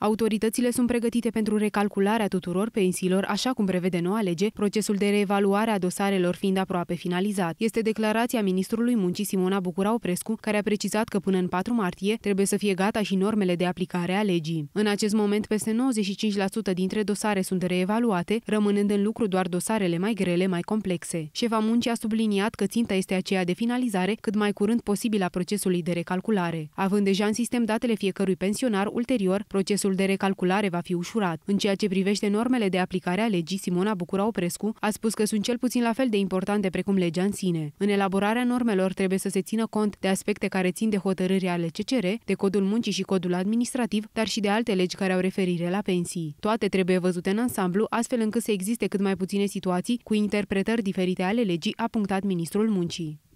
Autoritățile sunt pregătite pentru recalcularea tuturor pensiilor, așa cum prevede noua lege, procesul de reevaluare a dosarelor fiind aproape finalizat. Este declarația ministrului muncii Simona Bucura Oprescu, care a precizat că până în 4 martie trebuie să fie gata și normele de aplicare a legii. În acest moment, peste 95% dintre dosare sunt reevaluate, rămânând în lucru doar dosarele mai grele, mai complexe. Șefa muncii a subliniat că ținta este aceea de finalizare cât mai curând posibil a procesului de recalculare. Având deja în sistem datele fiecărui pensionar, ulterior, procesul procesul de recalculare va fi ușurat. În ceea ce privește normele de aplicare a legii, Simona Bucura Oprescu a spus că sunt cel puțin la fel de importante precum legea în sine. În elaborarea normelor trebuie să se țină cont de aspecte care țin de hotărâri ale CCR, de codul muncii și codul administrativ, dar și de alte legi care au referire la pensii. Toate trebuie văzute în ansamblu, astfel încât să existe cât mai puține situații cu interpretări diferite ale legii, a punctat ministrul muncii.